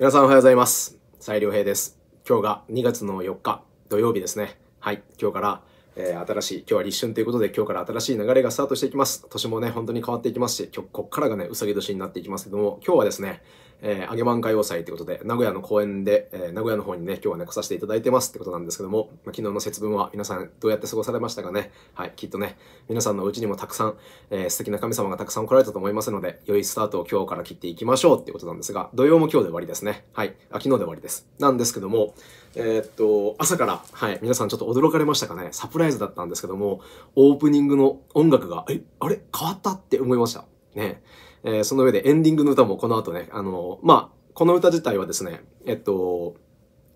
皆さんおはようございます。斉良平です。今日が2月の4日土曜日ですね。はい、今日から、えー、新しい、今日は立春ということで今日から新しい流れがスタートしていきます。年もね、本当に変わっていきますし、今日こっからがね、うさぎ年になっていきますけども、今日はですね、えー、揚げ満開要塞ってことで、名古屋の公園で、えー、名古屋の方にね、今日はね、来させていただいてますってことなんですけども、まあ、昨日の節分は皆さんどうやって過ごされましたかね。はい、きっとね、皆さんのうちにもたくさん、えー、素敵な神様がたくさん来られたと思いますので、良いスタートを今日から切っていきましょうってことなんですが、土曜も今日で終わりですね。はい、あ昨日で終わりです。なんですけども、えー、っと、朝から、はい、皆さんちょっと驚かれましたかね。サプライズだったんですけども、オープニングの音楽が、え、あれ変わったって思いました。ね。えー、その上でエンディングの歌もこの後ね、あのー、まあ、この歌自体はですね、えっと、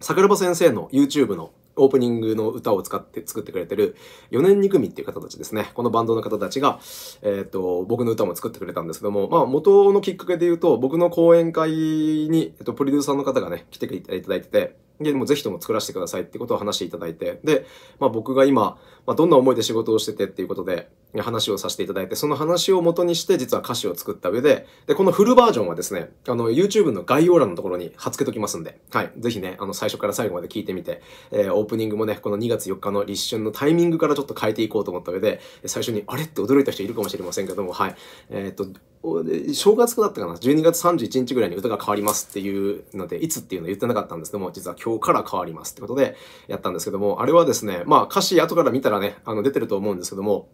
桜庭先生の YouTube のオープニングの歌を使って作ってくれてる4年2組っていう方たちですね。このバンドの方たちが、えっ、と、僕の歌も作ってくれたんですけども、まあ元のきっかけで言うと、僕の講演会に、えっと、プロデューサーの方がね、来ていただいてて、で、もぜひとも作らせてくださいってことを話していただいて、で、まあ僕が今、まあどんな思いで仕事をしててっていうことで、話をさせていただいて、その話を元にして実は歌詞を作った上で、で、このフルバージョンはですね、あの、YouTube の概要欄のところに貼っ付けときますんで、はい。ぜひね、あの、最初から最後まで聞いてみて、えー、オープニングもね、この2月4日の立春のタイミングからちょっと変えていこうと思った上で、最初に、あれって驚いた人いるかもしれませんけども、はい。えー、っと、正月だったかな ?12 月31日ぐらいに歌が変わりますっていうので、いつっていうの言ってなかったんですけども、実は今日から変わりますってことでやったんですけども、あれはですね、まあ歌詞後から見たらね、あの出てると思うんですけども、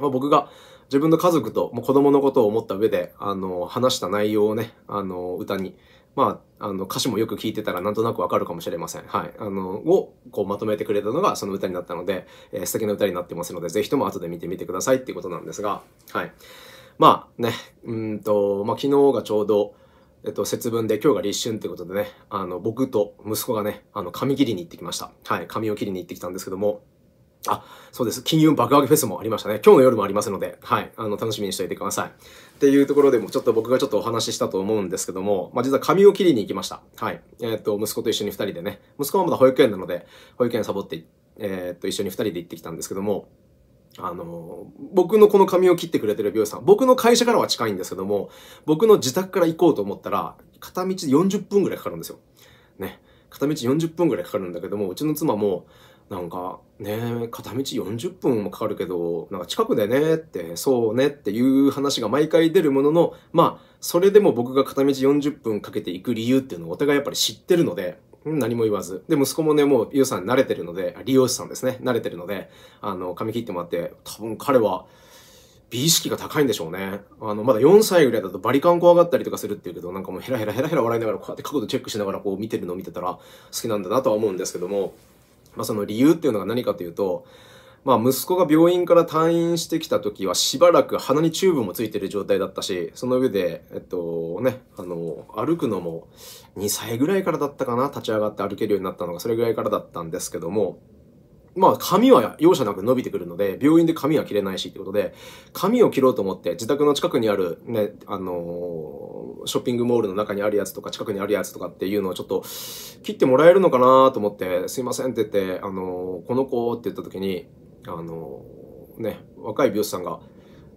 まあ、僕が自分の家族と、もう子供のことを思った上で、あの、話した内容をね、あの、歌に、まあ、あの、歌詞もよく聞いてたらなんとなくわかるかもしれません。はい。あの、を、こう、まとめてくれたのがその歌になったので、えー、素敵な歌になってますので、ぜひとも後で見てみてくださいっていうことなんですが、はい。まあね、うんと、まあ、昨日がちょうど、えっと、節分で今日が立春ってことでね、あの、僕と息子がね、あの、髪切りに行ってきました。はい。髪を切りに行ってきたんですけども、あ、そうです。金運爆上げフェスもありましたね。今日の夜もありますので、はい。あの、楽しみにしておいてください。っていうところでも、ちょっと僕がちょっとお話ししたと思うんですけども、まあ、実は髪を切りに行きました。はい。えー、っと、息子と一緒に二人でね、息子はまだ保育園なので、保育園サボって、えー、っと、一緒に二人で行ってきたんですけども、あの、僕のこの髪を切ってくれてる美容師さん、僕の会社からは近いんですけども、僕の自宅から行こうと思ったら、片道40分ぐらいかかるんですよ。ね。片道40分ぐらいかかるんだけども、うちの妻も、なんかね、片道40分もかかるけど、なんか近くでねって、そうねっていう話が毎回出るものの、まあ、それでも僕が片道40分かけていく理由っていうのをお互いやっぱり知ってるので、何も言わず。で、息子もね、もう、ゆうさん慣れてるので、利用者さんですね、慣れてるので、あの、髪切ってもらって、多分彼は、美意識が高いんでしょうね。あの、まだ4歳ぐらいだとバリカン怖がったりとかするっていうけど、なんかもうヘラヘラヘラヘラ笑いながらこうやって角度チェックしながらこう見てるのを見てたら好きなんだなとは思うんですけども、まあ、その理由っていうのが何かというと、まあ、息子が病院から退院してきた時はしばらく鼻にチューブもついてる状態だったしその上で、えっとね、あの歩くのも2歳ぐらいからだったかな立ち上がって歩けるようになったのがそれぐらいからだったんですけども。まあ髪は容赦なく伸びてくるので、病院で髪は切れないしってことで、髪を切ろうと思って、自宅の近くにあるね、あのーショッピングモールの中にあるやつとか近くにあるやつとかっていうのをちょっと切ってもらえるのかなと思って、すいませんって言って、あの、この子って言った時に、あの、ね、若い美容師さんが、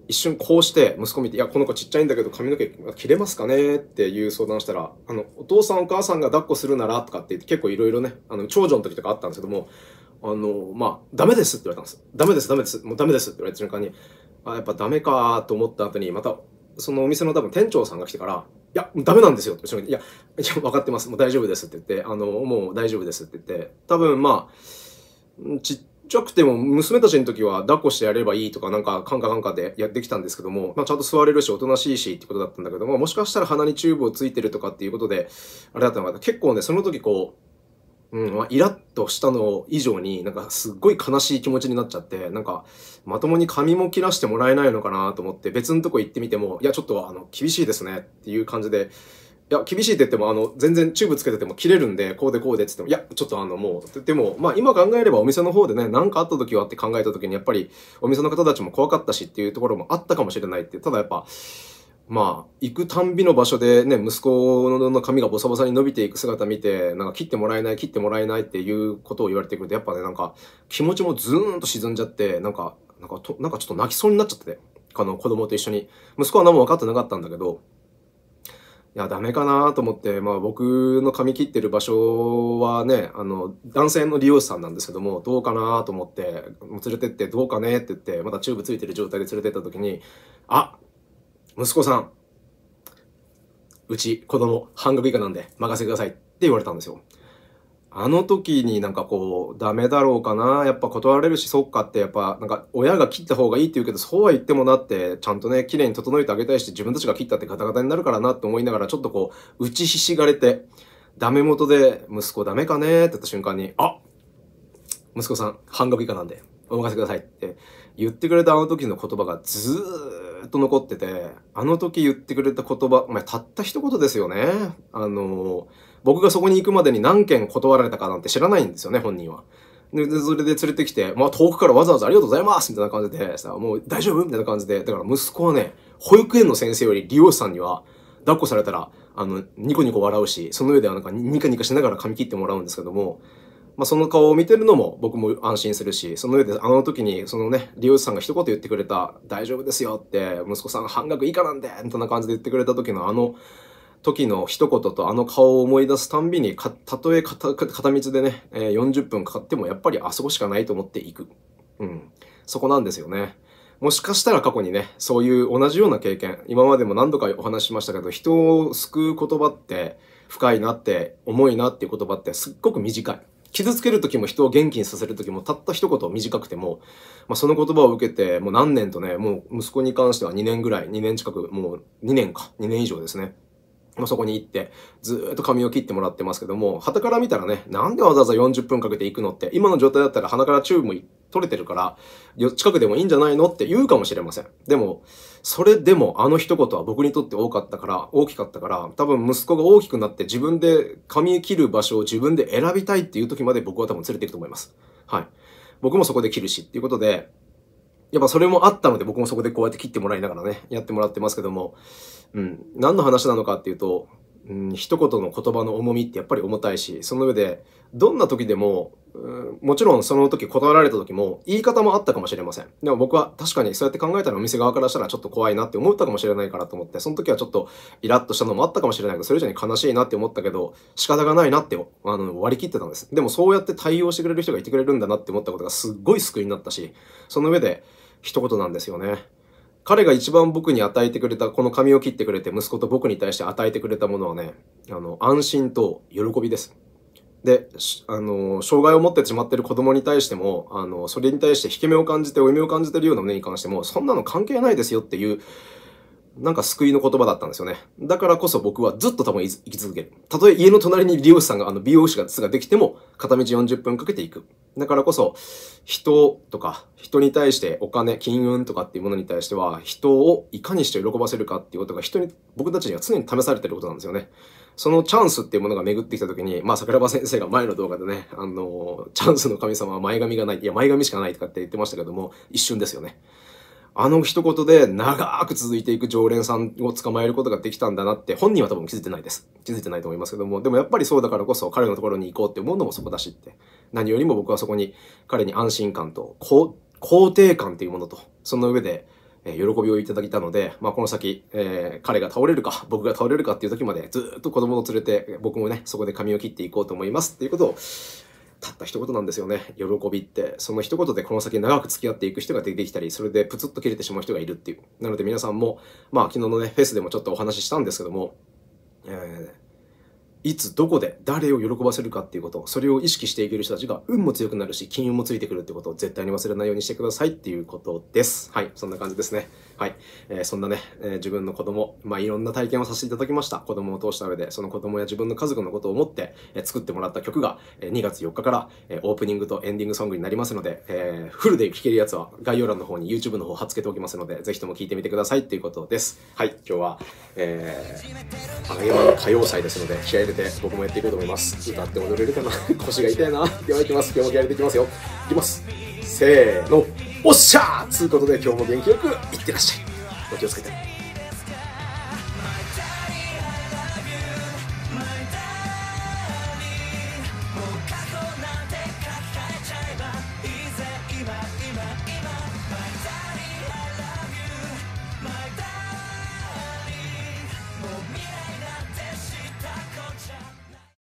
一瞬こうして息子見て「いやこの子ちっちゃいんだけど髪の毛切れますかね?」っていう相談したら「あのお父さんお母さんが抱っこするなら」とかって言って結構いろいろねあの長女の時とかあったんですけども「あのまあダメです」って言われたんです「ダメですダメですもうダメです」って言われた瞬間に「あやっぱダメか」と思った後にまたそのお店の多分店長さんが来てから、いや、ダメなんですよっていや、いや、分かってます。もう大丈夫ですって言って、あの、もう大丈夫ですって言って、多分まあ、ちっちゃくても娘たちの時は抱っこしてやればいいとかなんかカンカカンカでやってきたんですけども、まあ、ちゃんと座れるしおとなしいしってことだったんだけども、もしかしたら鼻にチューブをついてるとかっていうことで、あれだったのか結構ね、その時こう、うん、まイラッとしたの以上に、なんかすっごい悲しい気持ちになっちゃって、なんか、まともに髪も切らしてもらえないのかなと思って、別のとこ行ってみても、いや、ちょっとあの、厳しいですねっていう感じで、いや、厳しいって言っても、あの、全然チューブつけてても切れるんで、こうでこうでって言っても、いや、ちょっとあの、もう、でも、まあ今考えればお店の方でね、何かあった時はって考えた時に、やっぱりお店の方たちも怖かったしっていうところもあったかもしれないって、ただやっぱ、まあ、行くたんびの場所でね、息子の髪がボサボサに伸びていく姿見て、なんか切ってもらえない、切ってもらえないっていうことを言われてくると、やっぱね、なんか気持ちもズーンと沈んじゃって、なんか、なんかと、なんかちょっと泣きそうになっちゃってて、あの子供と一緒に。息子は何も分かってなかったんだけど、いや、ダメかなと思って、まあ僕の髪切ってる場所はね、あの、男性の利用者さんなんですけども、どうかなと思って、連れてってどうかねって言って、まだチューブついてる状態で連れてった時に、あ息子さん、うち子供半額以下なんで任せてくださいって言われたんですよ。あの時になんかこう、ダメだろうかな、やっぱ断られるし、そっかって、やっぱなんか親が切った方がいいって言うけど、そうは言ってもなって、ちゃんとね、綺麗に整えてあげたいし、自分たちが切ったってガタガタになるからなって思いながら、ちょっとこう、打ちひしがれて、ダメ元で、息子ダメかねって言った瞬間に、あ息子さん、半額以下なんで、お任せくださいって言ってくれたあの時の言葉がずーっと残ってて、あの時言ってくれた言葉、まあ、たった一言ですよね。あの、僕がそこに行くまでに何件断られたかなんて知らないんですよね、本人は。で、それで連れてきて、まあ、遠くからわざわざありがとうございますみたいな感じで、さ、もう大丈夫みたいな感じで、だから息子はね、保育園の先生より利用者さんには、抱っこされたら、あの、ニコニコ笑うし、その上ではなんかニカニカしながら髪切ってもらうんですけども、まあ、その顔を見てるのも僕も安心するし、その上であの時にそのね、利用者さんが一言言ってくれた、大丈夫ですよって、息子さん半額以下なんで、みたいな感じで言ってくれた時のあの、時の一言とあの顔を思い出すたんびに、たとえ片道でね、40分かかってもやっぱりあそこしかないと思っていく。うん。そこなんですよね。もしかしたら過去にね、そういう同じような経験、今までも何度かお話ししましたけど、人を救う言葉って深いなって、重いなっていう言葉ってすっごく短い。傷つける時も人を元気にさせる時もたった一言短くても、まあ、その言葉を受けてもう何年とねもう息子に関しては2年ぐらい2年近くもう2年か2年以上ですねまそこに行って、ずっと髪を切ってもらってますけども、旗から見たらね、なんでわざわざ40分かけて行くのって、今の状態だったら鼻からチューブも取れてるから、近くでもいいんじゃないのって言うかもしれません。でも、それでもあの一言は僕にとって多かったから、大きかったから、多分息子が大きくなって自分で髪切る場所を自分で選びたいっていう時まで僕は多分連れて行くと思います。はい。僕もそこで切るしっていうことで、やっぱそれもあったので、僕もそこでこうやって切ってもらいながらね、やってもらってますけども、うん、何の話なのかっていうと、うん、一言の言葉の重みってやっぱり重たいし、その上で、どんな時でも、うん、もちろんその時断られた時も言い方もあったかもしれません。でも僕は確かにそうやって考えたらお店側からしたらちょっと怖いなって思ったかもしれないからと思って、その時はちょっとイラッとしたのもあったかもしれないけど、それ以上に悲しいなって思ったけど、仕方がないなってあの割り切ってたんです。でもそうやって対応してくれる人がいてくれるんだなって思ったことがすっごい救いになったし、その上で、一言なんですよね。彼が一番僕に与えてくれた、この髪を切ってくれて、息子と僕に対して与えてくれたものはね、あの、安心と喜びです。で、あの、障害を持ってしまってる子供に対しても、あの、それに対して引け目を感じて、負い目を感じてるような胸に関しても、そんなの関係ないですよっていうなんか救いの言葉だったんですよね。だからこそ僕はずっと多分生き続ける。たとえ家の隣に美容師さんが、あの美容師ができても、片道40分かけていく。だからこそ、人とか、人に対してお金、金運とかっていうものに対しては、人をいかにして喜ばせるかっていうことが人に、僕たちには常に試されてることなんですよね。そのチャンスっていうものが巡ってきた時に、まあ桜庭先生が前の動画でね、あの、チャンスの神様は前髪がない、いや前髪しかないとかって言ってましたけども、一瞬ですよね。あの一言で長く続いていく常連さんを捕まえることができたんだなって本人は多分気づいてないです。気づいてないと思いますけども、でもやっぱりそうだからこそ彼のところに行こうって思うのもそこだしって。何よりも僕はそこに彼に安心感と肯定感っていうものと、その上で喜びをいただいたので、まあ、この先、えー、彼が倒れるか、僕が倒れるかっていう時までずっと子供を連れて、僕もね、そこで髪を切っていこうと思いますっていうことを、たった一言なんですよね。喜びって。その一言でこの先長く付き合っていく人が出てきたり、それでプツッと切れてしまう人がいるっていう。なので皆さんも、まあ昨日のね、フェスでもちょっとお話ししたんですけども、えー、いつどこで誰を喜ばせるかっていうことそれを意識していける人たちが運も強くなるし金運もついてくるってことを絶対に忘れないようにしてくださいっていうことですはいそんな感じですねはい、えー、そんなね、えー、自分の子供まあいろんな体験をさせていただきました子供を通した上でその子供や自分の家族のことを思って、えー、作ってもらった曲が、えー、2月4日から、えー、オープニングとエンディングソングになりますので、えー、フルで聴けるやつは概要欄の方に YouTube の方貼っ付けておきますのでぜひとも聴いてみてくださいっていうことですはい今日はえー、あの今の歌謡祭ですので気合けて僕もやっていこうと思います歌って踊れるかな 腰が痛いなで はいきます今日もやりていきますよいきますせーのおっしゃーつうことで今日も元気よくいってらっしゃいお気をつけて